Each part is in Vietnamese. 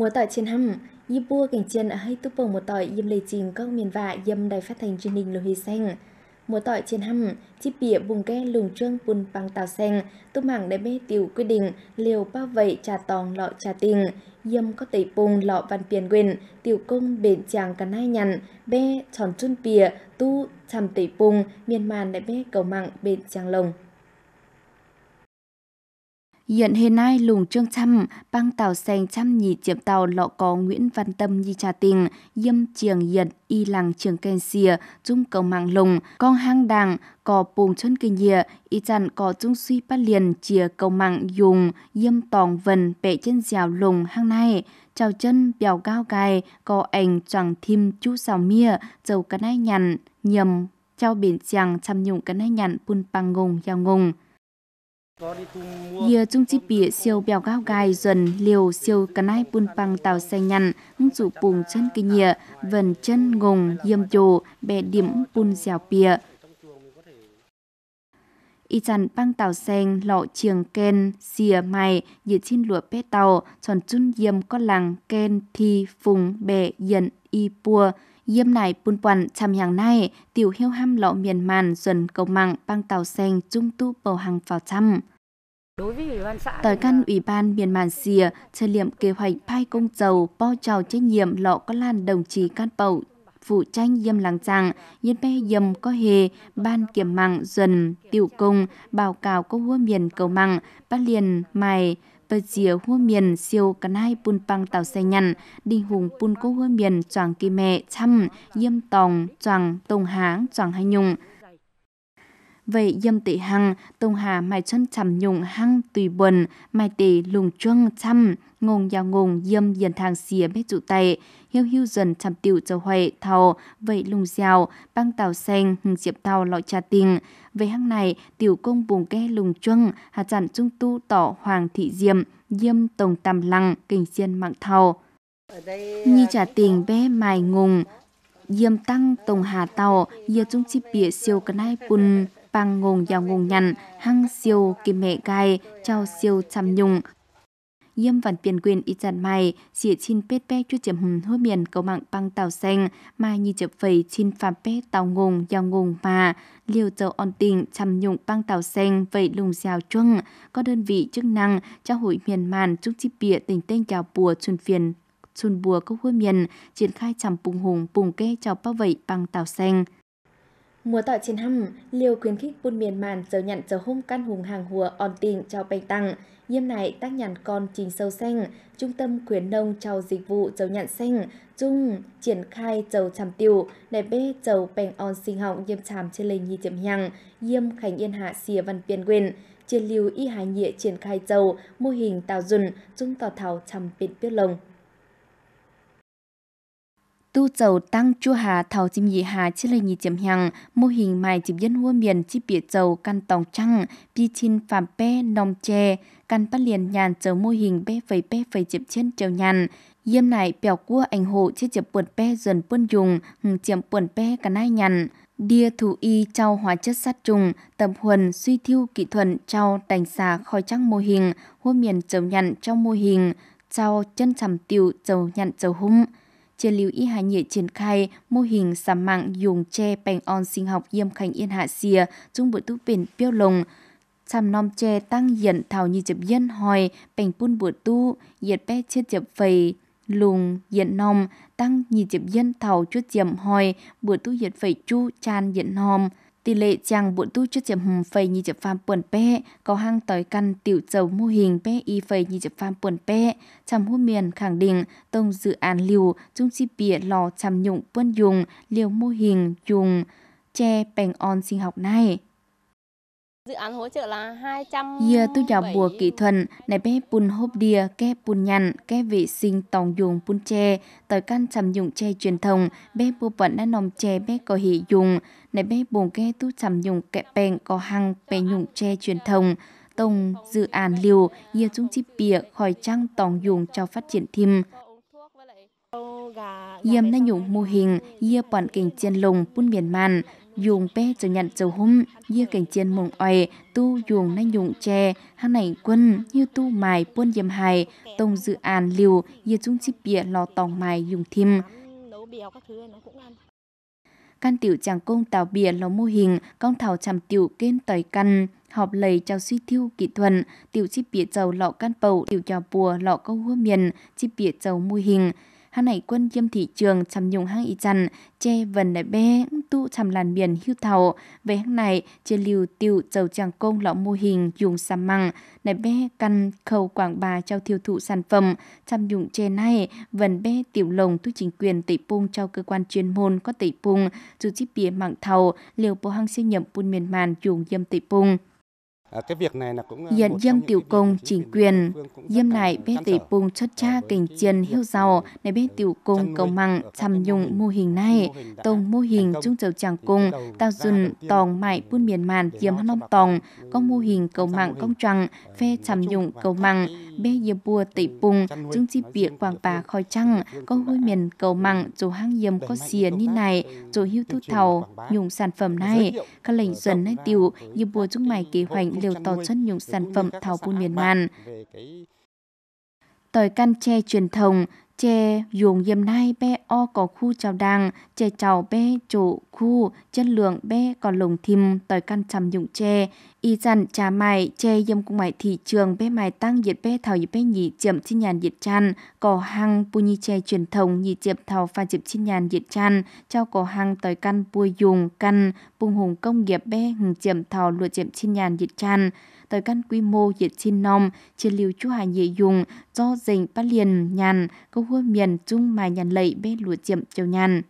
mùa tỏi trên hầm, dịp bua cảnh chân ở hay túp bồng một tỏi dâm lề trình các miền vạ dâm đài phát thanh truyền hình lô huy xanh. Mùa tỏi trên hầm, chiếc bìa vùng ghe lùng trương bùn bằng tàu xanh, túp mảng đại bê tiểu quyết định liều bao vậy trà tòn lọ trà tình, dâm có tẩy bùng lọ văn tiền quyền, tiểu công bền chàng cả nai nhằn, bê tròn chun bìa, tu chằm tẩy bùng, miền màn đại bê cầu mạng bền chàng lồng. Hiện hiện nay lùng trương chăm băng tàu sành chăm nhị chiếm tàu lọ có Nguyễn Văn Tâm nhi trà tình, yêm chiềng hiện y làng trường kèn xìa, trung cầu mạng lùng, con hang đàng, có bùng chân kinh nhịa, y chặn có trung suy bắt liền chìa cầu mạng dùng, yêm tòng vần bệ chân dẻo lùng hang này, trào chân bèo cao cài, có ảnh choàng thim chú xào mía dầu cái này nhằn, nhầm, trao biển chàng chăm nhụng cái này nhằn bùn băng ngùng giao ngùng. Giờ chung chi bịa siêu bèo gao gai dần liều siêu cân ai bùn băng tàu xe nhăn, ứng dụ bùng chân kỳ nhựa vần chân ngùng, yêm dồ, bè điểm bùn dẻo bịa. Y chăn băng tàu xanh lọ chiềng ken, xìa mày, dự trên lụa bét tàu, tròn chun yêm có làng ken thi phùng bè dần y pua, Yêm này bùn quần chăm hàng này, tiểu hiêu ham lọ miền màn dần cầu mạng băng tàu sen trung tu bầu hàng vào trăm. Tới căn ủy ban miền màn xìa, trơ liệm kế hoạch phai công dầu, bo trào trách nhiệm lọ có lan đồng chí can bậu phụ tranh dâm làng trạng, yên bê dâm có hề, ban kiểm mạng dần, tiểu cung, báo cáo có vua miền cầu mạng, bát liền, mài, và dìa hua miền siêu cắn hai bùn băng tàu xe nhằn, đình hùng bùn Cố hua miền choàng kỳ mẹ chăm, yêm tòng, choàng tông háng, choàng hai nhung vậy dâm tỷ hằng tông hà mai chân trầm nhung hăng tùy buồn mai tỷ lùng chuông chăm ngùng giao ngùng dâm dần thang xìa bế trụ tay hiu hiu dần trầm tiểu cho huệ thầu vậy lùng dào băng tàu xanh hừng diệp tàu lọ trà tình về hăng này tiểu công bùng ke lùng chuông hạt chặn trung tu tỏ hoàng thị diệm diêm tổng tam lăng kình xiên mạng thầu nhi trả tình bé mài ngùng diêm tăng tổng hà tàu giờ trung chi bịa siêu cái này bùn bằng ngùng giàu ngùng nhằn, hăng siêu kim mẹ gai, trao siêu chăm nhung. Yêm văn biển quyền y chàn mày, xỉa xin pết bé chút chấm hùm hôi miền cầu mạng băng tàu xanh, mai như chập vầy xin phàm bé tàu ngùng giàu ngùng mà, liều dầu on tình chăm nhung băng tàu xanh vậy lùng xào chuông, có đơn vị chức năng trao hội miền màn chúc chi bịa tình tên chào bùa chuẩn phiền chun bùa có hôi miền triển khai chằm bùng hùng bùng kê chào bao vậy băng tàu xanh. Mùa tỏi trên hâm, liều khuyến khích buôn miền màn giờ nhận giờ hôm căn hùng hàng hùa on tình cho bành tăng. Diêm này tác nhàn con trình sâu xanh, trung tâm khuyến nông cho dịch vụ dầu nhận xanh, chung triển khai dầu tràm tiêu, đẹp bê dầu bành on sinh họng diêm tràm trên lệnh nhi tiệm hằng, diêm khánh yên hạ xìa văn biên quyền. Triển liều y hài nhịa triển khai dầu, mô hình tạo dùn, chung tỏ thảo tràm biển biết lồng tu dầu tăng chua hà thảo chim nhị hà chỉ lê nhị chấm hằng mô hình mai chim dân hua miền chi bịa dầu căn tòng trăng pi chin phạm pe nông chè căn bát liền nhàn dầu mô hình pe phẩy pe phẩy chip trên trầu nhàn yêm này bèo cua ảnh hộ chỉ chip buồn pe dần buôn dùng hùng chìm buồn pe cả nai nhàn Đia thủ y trao hóa chất sát trùng, tập huần suy thiêu kỹ thuật trao đành xà khỏi trăng mô hình, hua miền dầu nhàn trong mô hình, trao chân sầm tiểu dầu nhàn dầu hung chưa lưu y hà nhị triển khai mô hình sắm mạng dùng tre bành on sinh học diêm khánh yên hạ xìa chung bộ tu biển biêu lùng chăm nom tre tăng diện thảo như chụp dân hỏi bành pun bộ tu diệt bé chết chụp phầy lùng diện nòng tăng nhị chụp dân thảo chút diệm hỏi bộ tu diệt phầy chu chan diện nòm tỷ lệ chàng buồn tu cho chậm hùng phầy như chậm phàm buồn pe có hang tới căn tiểu dầu mô hình pe y phầy như chậm phàm buồn pe chằm hô miền khẳng định tông dự án liều chung chi bịa lò chằm nhụng quân dùng liều mô hình dùng che bành on sinh học này Dự án hỗ trợ là 200... Giờ tôi giáo bùa kỹ thuật, này bé bùn hốp đìa, kê bùn nhằn, kê vệ sinh tòng dùng bùn tre, tới căn chầm dùng tre truyền thống, bé bùa vẫn đã nòng tre bé có hỷ dùng, này bé bùn kê tu chầm dùng kẹp bèn có hăng bé dùng tre truyền thống, tông dự án liều, giờ chúng chi bìa khỏi trăng tòng dùng cho phát triển thêm. dìa na nhũng mô hình, yê bọn kinh chiên lùng bún biển màn, dùng pe chờ nhận chờ hôm như cảnh chiên mộng oài tu dùng nay dùng tre hang này quân như tu mài buôn diêm hài tông dự án liều như trung chip bịa lò tòng mài dùng thêm căn tiểu chàng công tạo bìa là mô hình con thảo chằm tiểu kên tỏi căn họp lầy chào suy thiêu kỹ thuật tiểu chip bìa chầu lọ căn bầu tiểu trò bùa lọ câu hua miền chip bìa chầu mô hình hang này quân kiêm thị trường chăm nhung hang y chăn che vần đại bé tu chăm làn biển hưu thầu về hang này chia liều tiêu chầu chàng công lọ mô hình dùng xăm măng đại bé căn khâu quảng bà trao tiêu thụ sản phẩm chăm nhung che này vần bé tiểu lồng tu chính quyền tây pung trao cơ quan chuyên môn có tây pung dù chi bia mạng thầu liều bộ hang siêu nhậm pun miền màn dùng dâm tây pung À, à, Hiện dâm tiểu công chính quyền, dâm này bê tỷ bùng chất cha kinh chiên hiêu giàu, này bê tiểu công cầu mạng chăm nhung mô hình à, này, tông mô hình trung châu chàng cung, tao dùn tòng mại buôn miền màn diêm hân ông tòng, có mô hình cầu mạng công trăng, phê chăm nhung cầu mạng, bê diêm bùa tỷ bùng, trung chi bịa quảng bà khói trăng, có hôi miền cầu mạng, chỗ hang diêm có xìa như này, chỗ hiêu thu thầu, nhung sản phẩm này, các lệnh dần này tiểu, diêm bùa trung mày kế hoạch liều tỏ chất những sản phẩm thảo buôn miền màn. Tỏi can tre truyền thống chè dùng dầm nay bé o có khu chào đàng chè chào bé chỗ khu chất lượng bé còn lồng thìm tới căn chầm dụng chè y dặn trà mày chè dầm cùng mày thị trường bé mày tăng diệt bé thảo diệt bé nhị chậm chi nhàn diệt chan có hàng pu nhi chè truyền thống nhị chậm thảo pha diệp chi nhàn diệt chan trao có hàng tới căn pu dùng căn bùng hùng công nghiệp bé hừng chiếm thảo lụa chậm chi nhàn diệt chan tới căn quy mô diệt xin nòng, trên liều chú hà nhị dùng, do dành bắt liền nhàn, câu hua miền chung mà nhàn lệ bê lúa chiệm châu nhàn.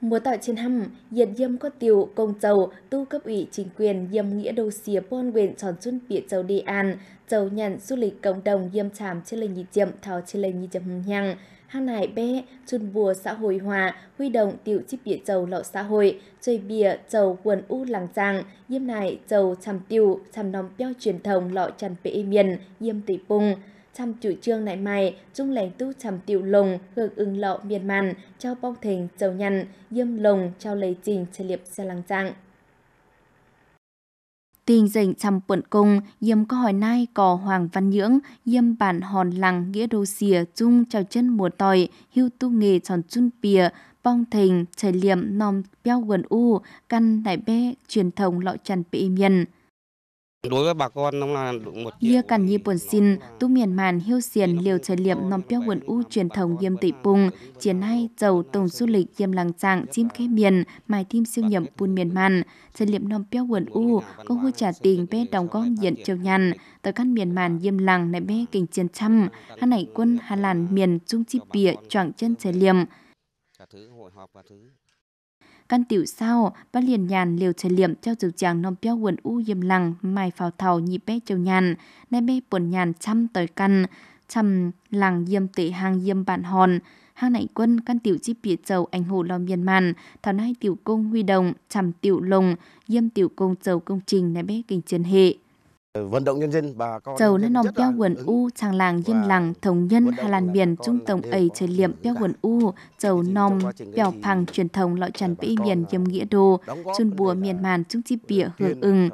Mùa tỏi trên hầm, nhiệt dâm có tiêu, công châu, tu cấp ủy chính quyền dâm nghĩa đầu xìa bon quyền tròn xuân bịa châu đi an, châu nhận du lịch cộng đồng dâm chàm trên lệnh nhị chậm thảo trên lệnh nhị chậm hùng nhang, hàng nải bé chun bùa xã hội hòa huy động tiểu chi bìa chầu lọ xã hội chơi bìa chầu quần u làng giang yêm nải chầu chằm tiểu chằm nòng peo truyền thống lọ chăn bệ miền yêm tỷ bùng chăm chủ trương nải mày trung lãnh tu chăm tiểu lồng hưởng ưng lọ miền màn trao bong thình chầu nhằn yêm lồng trao lấy trình trên liệp xe làng giang Tình dành trăm quận công, yếm có hỏi nay có Hoàng Văn Nhưỡng, yếm bản hòn lăng nghĩa đô xìa chung chào chân mùa tỏi, hưu tu nghề tròn chun pìa, bong thình, trời liệm nom beo gần u, căn đại bé truyền thống lọ tràn bị nhân. Đối với bà con nó là một Như cản nhi buồn xin, tu miền màn hiêu xiền liều trời liệm nòng béo quần u truyền thống yêm tị pung, chiến nay dầu tổng du lịch yêm làng trạng chim khe miền, mài tim siêu nhậm buôn miền màn, trời liệm nòng béo quần u, có hôi trả tiền bé đồng con diện châu nhàn, tới căn miền màn yêm làng này bé kình chiến trăm, hắn này quân hà làn miền trung chi bìa choạng chân trời liệm. Căn tiểu sao, bắt liền nhàn liều trời liệm cho dù chàng non béo quần u yêm lằng, mài phào thầu nhịp bé châu nhàn, nay bé buồn nhàn chăm tới căn, chăm lằng yêm tệ hàng yêm bạn hòn. Hàng nảy quân căn tiểu chi bìa chầu ảnh hồ lo miền màn, thảo nay tiểu công huy đồng chăm tiểu lồng, yêm tiểu công chầu công trình nay bé kinh chiến hệ. Ờ, vận động nhân dân. Chầu nó nòng beo quần u, chàng làng yên làng, thống nhân Hà làn biển, trung tổng ấy trời liệm beo quần u, chầu nòng, bèo phẳng truyền thống loại trần bĩ biển yếm à, nghĩa đồ, chun bùa miền màn trung chi bìa hưởng ưng.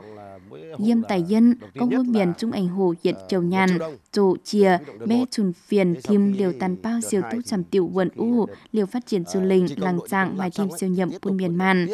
Yêm tài dân, công hôn biển trung ảnh hồ hiện chầu nhàn, trụ chìa, bê trùn phiền, thêm liều tàn bao siêu tu trầm tiểu quần u, liều phát triển du à, lịch, làng trạng, ngoài thêm siêu nhậm buôn miền màn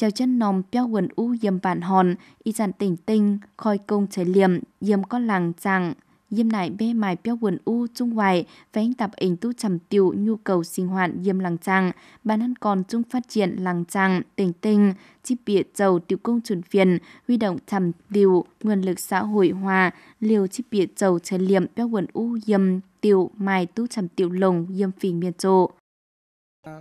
chào chân nòm beo quần u yếm bản hòn, y dàn tỉnh tinh, khoi công trời liềm, yếm có làng rằng. Yếm nại bê mài beo quần u trung hoài, và anh tập ảnh tu trầm tiểu nhu cầu sinh hoạt yếm làng rằng, bản ăn còn trung phát triển làng rằng, tỉnh tinh, chi bịa dầu tiểu công chuẩn phiền, huy động trầm tiểu, nguồn lực xã hội hòa, liều chi bịa dầu trời liềm beo quần u yếm tiểu mài tu trầm tiểu lồng yếm phình miền trộ. Ờ,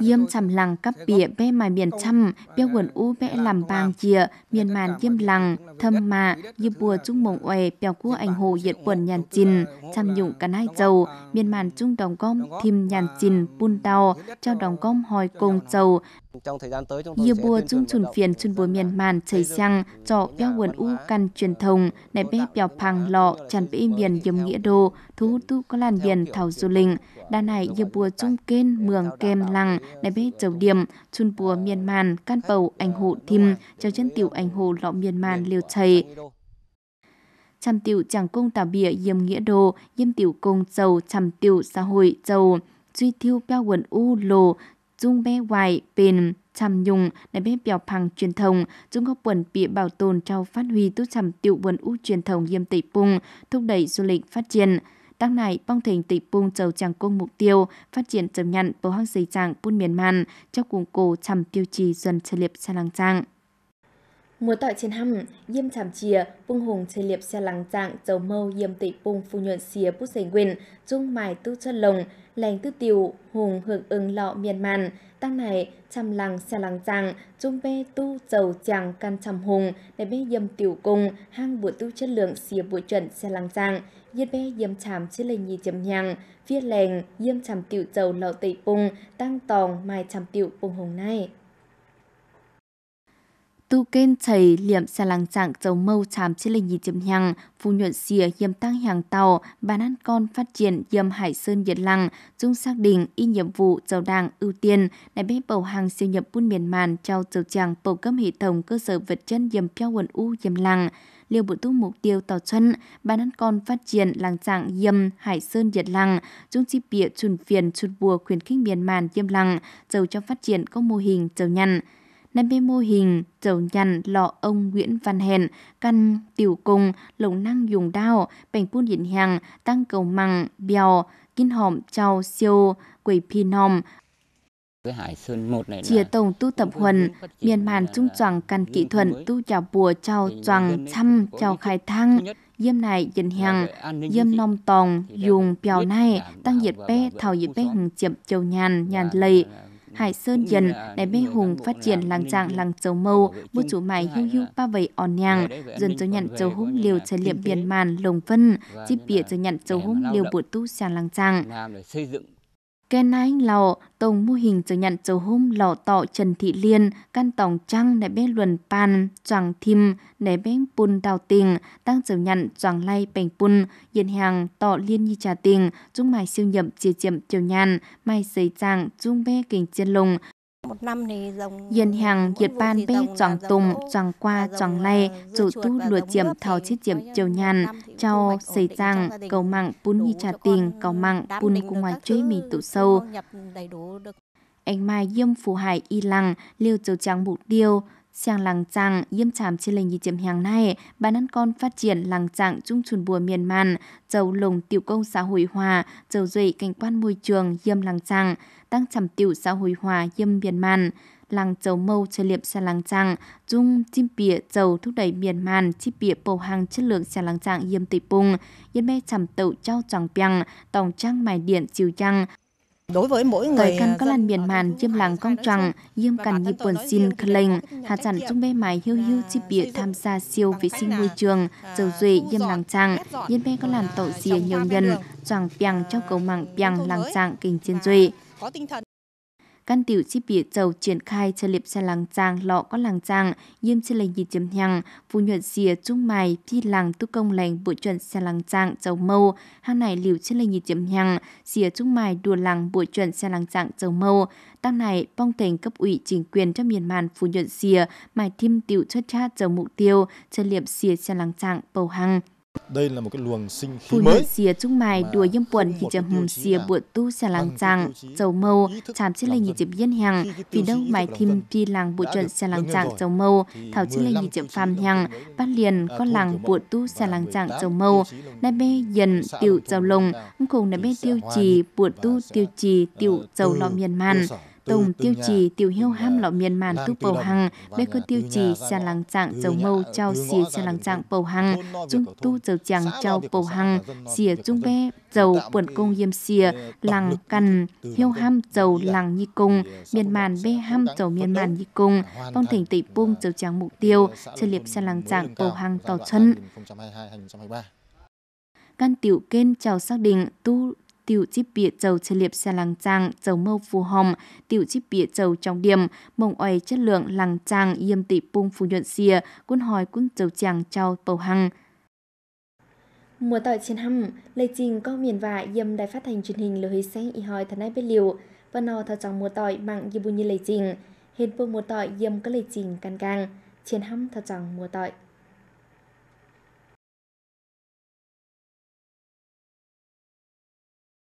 yêm chầm lằng cắp bìa bê mài biển chăm, bê ờ, quần u bê làm bàng chìa, miền màn yêm lằng, thâm mạ, như bùa trung mộng uề, bèo cua ảnh hồ diện quần nhàn chìn, chăm dụng cả nai dầu, miền màn trung đồng gom thìm nhàn ờ, chìn, bun đào, treo đồng gom hỏi cùng dầu, trong bùa gian chuẩn phiền chun bùa miền Myanmar chảy sang cho béo quần u căn truyền thống này bé béo phang lọ tràn bể miền dầm nghĩa đồ thu hút tu có làn biển thảo du linh đa này bùa chung kên mường kem lăng này bé dầu điểm chun bùa miền Myanmar can bầu ảnh hộ thim cho chân tiểu ảnh hộ lọ miền Myanmar liều chảy chăm tiểu chẳng công tà bìa yêm nghĩa đồ, yêm tiểu công dầu chăm tiểu xã hội dầu, duy thiêu bao quần u lồ, dung bé hoài bền chăm nhung để bé bèo phẳng truyền thống dùng góp quần bị bảo tồn trao phát huy tu chăm tiểu vườn ú truyền thống nghiêm tỷ pung thúc đẩy du lịch phát triển Đăng này bong thành tỷ pung chầu chàng cung mục tiêu phát triển chậm nhận bố hăng dây chàng buôn miền màn cho cùng cổ chăm tiêu trì dần trà liệp xa làng trang. Mùa tỏi trên hầm, yêm chảm chìa, bung hùng trên liệp xe lắng trạng, dầu mâu yêm tỷ bung phu nhuận xìa bút giấy quyền, trung mài tu chân lồng, lành tư tiểu, hùng hưởng ứng lọ miền màn, tăng này chăm lăng xe lắng trạng, trung bê tu dầu chàng căn chăm hùng, để bê yêm tiểu cung, hang bùa tu chất lượng xìa bùa chuẩn xe lắng trạng, yết bê yêm chảm chứa lệnh nhì chấm nhằng, viết lệnh yêm chảm tiểu dầu lọ tỷ bung, tăng tòng mài chảm tiểu bung hùng này tu kên chảy liệm xà lăng trạng dầu mâu chàm trên linh nhị chìm hàng, phù nhuận xìa yêm tăng hàng tàu, bàn ăn con phát triển yêm hải sơn nhiệt lăng, dung xác định y nhiệm vụ giàu đảng ưu tiên, đại bếp bầu hàng siêu nhập buôn miền màn trao dầu tràng bầu cấp hệ thống cơ sở vật chất yêm peo quần u yêm lăng liều bộ tu mục tiêu tàu chân, bàn ăn con phát triển làng trạng yêm hải sơn nhiệt lăng, dung chi bịa chuẩn phiền chuẩn bùa khuyến khích miền màn yêm lăng, dầu cho phát triển có mô hình dầu nhăn năm mươi mô hình chầu nhằn lọ ông Nguyễn Văn Hèn, căn tiểu cùng, lồng năng dùng đao, bành buôn điện hàng, tăng cầu măng, bèo, kinh hòm trao siêu, quỷ phi nòm, Chia tổng tu tập huần, miền màn trung tròn căn kỹ thuật tu chào bùa chào tròn chăm chào khai thăng, diêm này dân hàng, diêm non tòng, dùng bèo này, tăng diệt bé thảo diệt bé hùng chiệp châu nhàn, nhàn lầy, Hải Sơn Dần, Đại bê Hùng phát triển làng trạng làng châu mâu, bố chủ mày hưu hưu ba vầy on nhàng, dân châu nhận châu hôm liều trần liệm biển màn lồng phân, chi bịa châu nhận châu hôm liều bộ tu sang làng trạng. Kê anh lò tông mô hình trở nhận dấu hôm lò tọ Trần Thị Liên căn tổng trăng để bé luận pan choàng thim để bé bùn đào tình tăng trở nhận choàng lay bành bùn yên hàng tọ liên như trà tình chúng mài siêu nhậm chia chiệm chiều nhàn mài giấy trang chung bê kình chiên lùng Yên hàng diệt ban bê trọng tùng, trọng qua, trọng lay, chủ tu lùa chiếm thảo chiết chiếm chiều nhàn, cho xảy giang, cầu mạng bún nhi trà tiền cầu ừ, mạng bún cùng ngoài chơi mì tủ sâu. Anh mai yêm phù hải y lăng, liêu châu trắng bụ tiêu Sang làng trạng yêm chạm trên lệnh nhị chiếm hàng này, bà ăn con phát triển làng trạng trung chuẩn bùa miền màn, châu lồng tiểu công xã hội hòa, châu duệ cảnh quan môi trường yêm làng trạng, tăng trầm tiểu xã hội hòa yêm Myanmar, làng châu mâu chơi liệm xa làng trăng dung chim bìa châu thúc đẩy Myanmar chi bìa bầu hàng chất lượng xa làng trang yêm tây bùng, yêm mê trầm tậu trao tròn piang, tổng trang mài điện chiều trăng, Đối với mỗi người à, Tới căn có làn miền màn diêm làng công trăng, diêm cần như quần xin khờ lệnh, hạ chẳng trong bê mái hiu hiu chi bịa tham gia siêu vệ sinh môi à, trường, dầu duệ diêm làng trang, diêm bê có làn tổ dìa à, nhiều nhân, tròn piang trong cầu mạng piang làng trạng kinh chiên duệ có tinh thần. Căn tiểu chi bỉ dầu triển khai cho liệp xe làng trang lọ có làng trang, yêm xe lành dịp chấm nhằng, phụ nhuận xìa trung mài, thi làng tu công lành bộ chuẩn xe làng trang dầu mâu, hàng này liều xe lành dịp chấm nhằng, xìa trung mài đùa làng bộ chuẩn xe làng trang dầu mâu, tăng này bong tỉnh cấp ủy chính quyền cho miền màn phụ nhuận xìa, mài thêm tiểu chất cha dầu mục tiêu, cho liệp xìa xe làng trang bầu hằng. Đây là một cái luồng sinh khí mới. Phụ nữ xìa trung mài đùa yếm buồn thì chậm hùm xìa buồn tu xà làng chàng, dầu mâu, chạm chứ lây nhị chậm dân hàng, vì đâu mài thêm phi làng bộ chuẩn xà làng chàng dầu mâu, thảo chứ lây nhị chậm phàm hàng, bắt liền à, có làng buồn tu xà làng chàng dầu mâu, nai bê dần tiểu dầu lồng, cùng nai bê tiêu trì buồn tu tiêu trì tiểu dầu lọ miền màn tùng tiêu chỉ tiểu hiếu ham lọ miền màn tu bầu hằng bê cơ tiêu chỉ xa lăng trạng dầu mâu trao xìa xa lăng trạng bầu hằng dung tu dầu chàng trao bầu hằng xìa dung bê dầu buồn công yêm xìa làng cằn hiếu ham dầu làng nhi cung à, miền màn bê ham dầu miền màn nhi cung phong thỉnh tị buông à, dầu chàng mục tiêu chơi liệp xa lăng trạng bầu hằng tỏ chân căn tiểu kênh chào xác định tu tiểu chi bịa dầu chế liệp xe lăng trang dầu mâu phù hồng tiểu chi bịa dầu trong điểm mông oai chất lượng lăng trang yêm tỷ pung phù nhuận xìa quân hỏi quân dầu chàng trao bầu hăng Mùa tỏi chiến hâm, lê trình có miền vạ yêm đài phát thanh truyền hình lưới sáng y hỏi thân ai biết liệu và nò thật trong mùa tỏi mạng như bù như lê trình. Hiện bộ mùa tỏi yêm có lê trình càng càng, chiến hâm thật trong mùa tỏi.